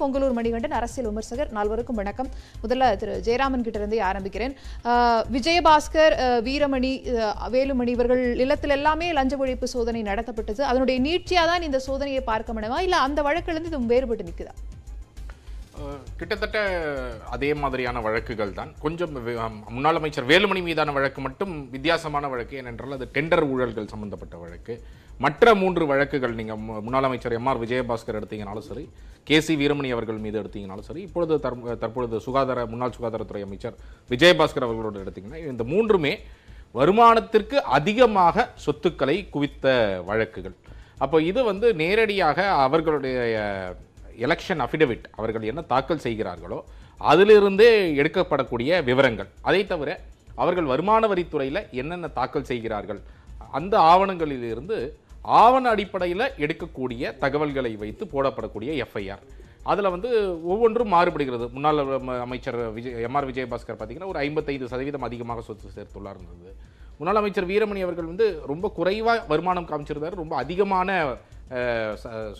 பொங்கலூர் மணிகண்டன் அரசியல் விமர்சகர் நால்வருக்கும் வணக்கம் முதல்ல திரு ஜெயராமன் கிட்ட இருந்தே ஆரம்பிக்கிறேன் விஜயபாஸ்கர் வீரமணி வேலுமணி இவர்கள் இல்லத்தில் எல்லாமே லஞ்ச ஒழிப்பு சோதனை நடத்தப்பட்டது அதனுடைய நீட்சியாக தான் இந்த சோதனையை பார்க்க முடியுமா இல்லை அந்த வழக்கிலிருந்து இது வேறுபட்டு நிற்குதா கிட்டத்தட்ட அதே மாதிரியான வழக்குகள் தான் கொஞ்சம் முன்னாள் அமைச்சர் வேலுமணி மீதான வழக்கு மட்டும் வித்தியாசமான வழக்கு ஏனென்றால் அது டெண்டர் ஊழல்கள் சம்பந்தப்பட்ட வழக்கு மற்ற மூன்று வழக்குகள் நீங்கள் முன்னாள் அமைச்சர் எம் ஆர் விஜயபாஸ்கர் எடுத்தீங்கனாலும் சரி கே சி வீரமணி அவர்கள் மீது எடுத்தீங்கனாலும் சரி இப்பொழுது தற்பொழுது சுகாதார முன்னாள் சுகாதாரத்துறை அமைச்சர் விஜயபாஸ்கர் அவர்களோடு எடுத்தீங்கன்னா இந்த மூன்றுமே வருமானத்திற்கு அதிகமாக சொத்துக்களை குவித்த வழக்குகள் அப்போ இது வந்து நேரடியாக அவர்களுடைய எலெக்ஷன் அஃபிடவிட் அவர்கள் என்ன தாக்கல் செய்கிறார்களோ அதிலிருந்தே எடுக்கப்படக்கூடிய விவரங்கள் அதை தவிர அவர்கள் வருமான வரித்துறையில் என்னென்ன தாக்கல் செய்கிறார்கள் அந்த ஆவணங்களிலிருந்து ஆவண அடிப்படையில் எடுக்கக்கூடிய தகவல்களை வைத்து போடப்படக்கூடிய எஃப்ஐஆர் அதில் வந்து ஒவ்வொன்றும் மாறுபடுகிறது முன்னாள் அமைச்சர் விஜய் ஆர் விஜயபாஸ்கர் பார்த்திங்கன்னா ஒரு ஐம்பத்தைந்து சதவீதம் அதிகமாக சொத்து சேர்த்துள்ளார் இருந்தது முன்னாள் அமைச்சர் வீரமணி அவர்கள் வந்து ரொம்ப குறைவாக வருமானம் காமிச்சிருந்தார் ரொம்ப அதிகமான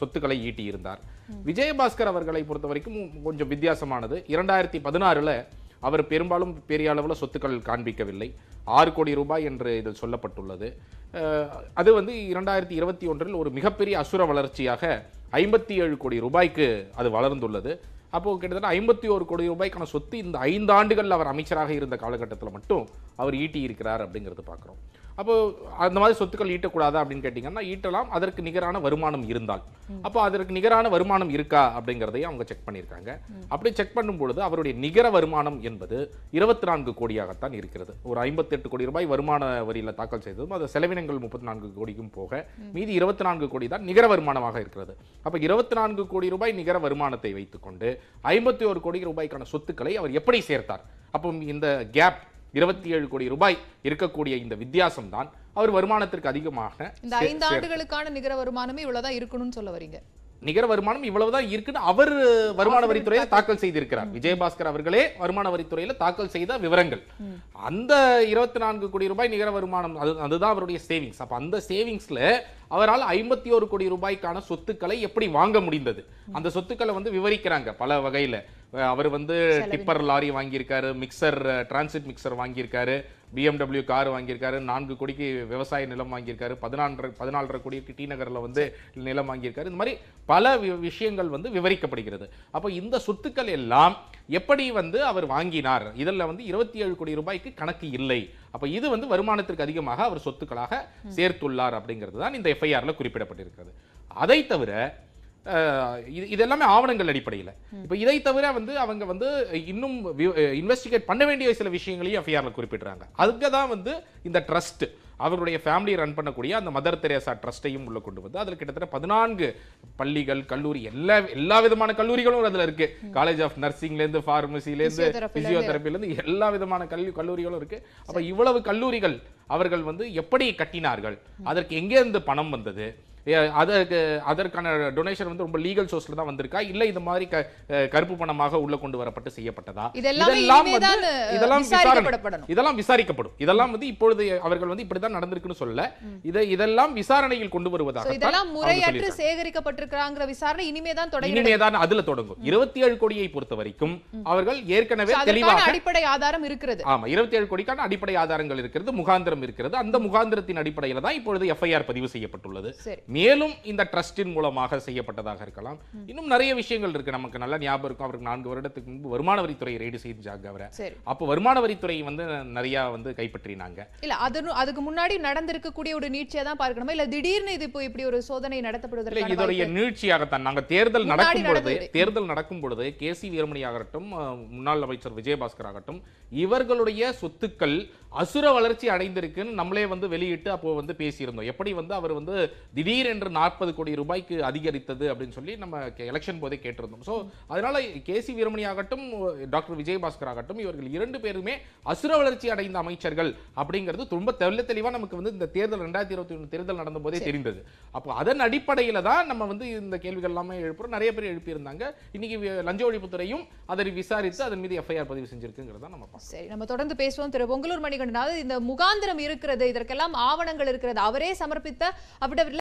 சொத்துக்களை ஈட்டியிருந்தார் விஜயபாஸ்கர் அவர்களை பொறுத்த வரைக்கும் கொஞ்சம் வித்தியாசமானது இரண்டாயிரத்தி பதினாறில் அவர் பெரும்பாலும் பெரிய அளவில் சொத்துக்கள் காண்பிக்கவில்லை ஆறு கோடி ரூபாய் என்று இதில் சொல்லப்பட்டுள்ளது அது வந்து இரண்டாயிரத்தி இருபத்தி ஒன்றில் ஒரு மிகப்பெரிய அசுர வளர்ச்சியாக ஐம்பத்தி ஏழு கோடி ரூபாய்க்கு அது வளர்ந்துள்ளது அப்போது கிட்டத்தட்ட ஐம்பத்தி ஒரு கோடி ரூபாய்க்கான சொத்து இந்த ஐந்து ஆண்டுகளில் அவர் அமைச்சராக இருந்த காலகட்டத்தில் மட்டும் அவர் ஈட்டி இருக்கிறார் அப்படிங்கிறது பார்க்குறோம் அப்போ அந்த மாதிரி சொத்துக்கள் ஈட்டக்கூடாதா அப்படின்னு கேட்டிங்கன்னா ஈட்டலாம் அதற்கு நிகரான வருமானம் இருந்தால் அப்போ அதற்கு நிகரான வருமானம் இருக்கா அப்படிங்கிறதையும் அவங்க செக் பண்ணியிருக்காங்க அப்படி செக் பண்ணும் பொழுது அவருடைய நிகர வருமானம் என்பது இருபத்தி நான்கு கோடியாகத்தான் இருக்கிறது ஒரு ஐம்பத்தெட்டு கோடி ரூபாய் வருமான வரியில் தாக்கல் செய்ததும் அது செலவினங்கள் முப்பத்தி நான்கு கோடிக்கும் போக மீதி இருபத்தி நான்கு கோடி தான் நிகர வருமானமாக இருக்கிறது அப்போ இருபத்தி நான்கு கோடி ரூபாய் நிகர வருமானத்தை வைத்துக்கொண்டு ஐம்பத்தி ஒரு கோடி ரூபாய்க்கான சொத்துக்களை அவர் எப்படி சேர்த்தார் அப்போ இந்த கேப் இருபத்தி ஏழு கோடி ரூபாய் இருக்கக்கூடிய இந்த வித்தியாசம்தான் அவர் வருமானத்திற்கு அதிகமாக இந்த ஐந்து ஆண்டுகளுக்கான நிகர வருமானமே இவ்வளவுதான் இருக்கணும்னு சொல்ல வரீங்க நிகர வருமானம் இவ்வளவுதான் இருக்குன்னு அவர் வருமான வரித்துறையில தாக்கல் செய்திருக்கிறார் விஜயபாஸ்கர் அவர்களே வருமான வரித்துறையில தாக்கல் செய்த விவரங்கள் அந்த இருபத்தி நான்கு கோடி ரூபாய் நிகர வருமானம் அது அதுதான் அவருடைய சேவிங்ஸ் அப்ப அந்த சேவிங்ஸ்ல அவரால் ஐம்பத்தி ஒரு கோடி ரூபாய்க்கான சொத்துக்களை எப்படி வாங்க முடிந்தது அந்த சொத்துக்களை வந்து விவரிக்கிறாங்க பல வகையில அவர் வந்து டிப்பர் லாரி வாங்கியிருக்காரு மிக்சர் டிரான்சிட் மிக்சர் வாங்கியிருக்காரு பிஎம்டபிள்யூ கார் வாங்கியிருக்காரு நான்கு கோடிக்கு விவசாய நிலம் வாங்கியிருக்காரு பதினான்கு பதினாலரை கோடிக்கு டி நகரில் வந்து நிலம் வாங்கியிருக்காரு இந்த மாதிரி பல விஷயங்கள் வந்து விவரிக்கப்படுகிறது அப்போ இந்த சொத்துக்கள் எல்லாம் எப்படி வந்து அவர் வாங்கினார் இதில் வந்து இருபத்தி ஏழு கோடி ரூபாய்க்கு கணக்கு இல்லை அப்போ இது வந்து வருமானத்திற்கு அதிகமாக அவர் சொத்துக்களாக சேர்த்துள்ளார் அப்படிங்கிறது தான் இந்த எஃப்ஐஆரில் குறிப்பிடப்பட்டிருக்கிறது அதை தவிர இது இது எல்லாமே ஆவணங்கள் அடிப்படையில் இப்போ இதை தவிர வந்து அவங்க வந்து இன்னும் இன்வெஸ்டிகேட் பண்ண வேண்டிய சில விஷயங்களையும் எஃப்ஐஆரில் குறிப்பிடுறாங்க அதுக்கு தான் வந்து இந்த ட்ரஸ்ட் அவருடைய ஃபேமிலி ரன் பண்ணக்கூடிய அந்த மதர் தெரேசா ட்ரஸ்ட்டையும் உள்ள கொண்டு வந்து அதில் கிட்டத்தட்ட பதினான்கு பள்ளிகள் கல்லூரி எல்லா எல்லா விதமான கல்லூரிகளும் அதில் இருக்கு காலேஜ் ஆஃப் நர்சிங்லேருந்து ஃபார்மசிலேருந்து பிசியோதெரப்பிலேருந்து எல்லா விதமான கல்வி கல்லூரிகளும் இருக்கு அப்போ இவ்வளவு கல்லூரிகள் அவர்கள் வந்து எப்படி கட்டினார்கள் அதற்கு எங்கேருந்து பணம் வந்தது அதற்கு அதற்கான டொனேஷன் வந்து ரொம்ப லீகல் சோர்ஸ்ல தான் வந்திருக்கா இல்ல இந்த மாதிரி கருப்பு பணமாக உள்ள கொண்டு வரப்பட்டு செய்யப்பட்டதா இதெல்லாம் இதெல்லாம் விசாரணை இதெல்லாம் விசாரிக்கப்படும் இதெல்லாம் வந்து இப்பொழுது அவர்கள் வந்து இப்படிதான் நடந்திருக்குன்னு சொல்ல இதை இதெல்லாம் விசாரணையில் கொண்டு வருவதாக இதெல்லாம் முறையற்று சேகரிக்கப்பட்டிருக்கிறாங்கிற விசாரணை இனிமே தான் தொடங்கும் இனிமே தான் அதுல தொடங்கும் இருபத்தி ஏழு கோடியை பொறுத்த வரைக்கும் அவர்கள் ஏற்கனவே தெளிவாக அடிப்படை ஆதாரம் இருக்கிறது ஆமா இருபத்தி ஏழு கோடிக்கான அடிப்படை ஆதாரங்கள் இருக்கிறது முகாந்திரம் இருக்கிறது அந்த முகாந்திரத்தின் அடிப்படையில தான் இப்பொழுது எஃப்ஐஆர் பதிவு செய்யப்பட்டுள்ளது மேலும் இந்த ட்ரஸ்டின் மூலமாக செய்யப்பட்டதாக இருக்கலாம் இன்னும் நிறைய விஷயங்கள் இருக்கு நமக்கு நல்ல ஞாபகம் இருக்கும் அவருக்கு நான்கு வருடத்துக்கு முன்பு வருமான வரித்துறை ரெய்டு செஞ்சாங்க அவரை அப்போ வருமான வரித்துறை வந்து நிறைய வந்து கைப்பற்றினாங்க இல்ல அது அதுக்கு முன்னாடி நடந்திருக்கக்கூடிய ஒரு நீட்சியை தான் பார்க்கணுமா இல்ல திடீர்னு இது இப்போ இப்படி ஒரு சோதனை நடத்தப்படுவதற்கு இதோடைய நீட்சியாகத்தான் நாங்க தேர்தல் நடக்கும் பொழுது தேர்தல் நடக்கும் பொழுது கே சி வீரமணி ஆகட்டும் முன்னாள் அமைச்சர் விஜயபாஸ்கர் ஆகட்டும் இவர்களுடைய சொத்துக்கள் அசுர வளர்ச்சி அடைந்திருக்குன்னு நம்மளே வந்து வெளியிட்டு அப்போ வந்து பேசியிருந்தோம் எப்படி வந்து அவர் வந்து திடீர் திடீரென்று நாற்பது கோடி ரூபாய்க்கு அதிகரித்தது அப்படின்னு சொல்லி நம்ம எலெக்ஷன் போதே கேட்டிருந்தோம் ஸோ அதனால கே சி வீரமணி ஆகட்டும் டாக்டர் விஜயபாஸ்கர் ஆகட்டும் இவர்கள் இரண்டு பேருமே அசுர வளர்ச்சி அடைந்த அமைச்சர்கள் அப்படிங்கிறது ரொம்ப தெல்ல தெளிவாக நமக்கு வந்து இந்த தேர்தல் ரெண்டாயிரத்தி இருபத்தி ஒன்று தேர்தல் நடந்த போதே தெரிந்தது அப்போ அதன் அடிப்படையில் தான் நம்ம வந்து இந்த கேள்விகள் எல்லாமே எழுப்புறோம் நிறைய பேர் எழுப்பியிருந்தாங்க இன்னைக்கு லஞ்ச ஒழிப்புத்துறையும் அதை விசாரித்து அதன் மீது எஃப்ஐஆர் பதிவு செஞ்சிருக்குங்கிறத நம்ம சரி நம்ம தொடர்ந்து பேசுவோம் திரு பொங்கலூர் மணிகண்டனாவது இந்த முகாந்திரம் இருக்கிறது இதற்கெல்லாம் ஆவணங்கள் இருக்கிறது அவரே சமர்ப்பித்த அப்படி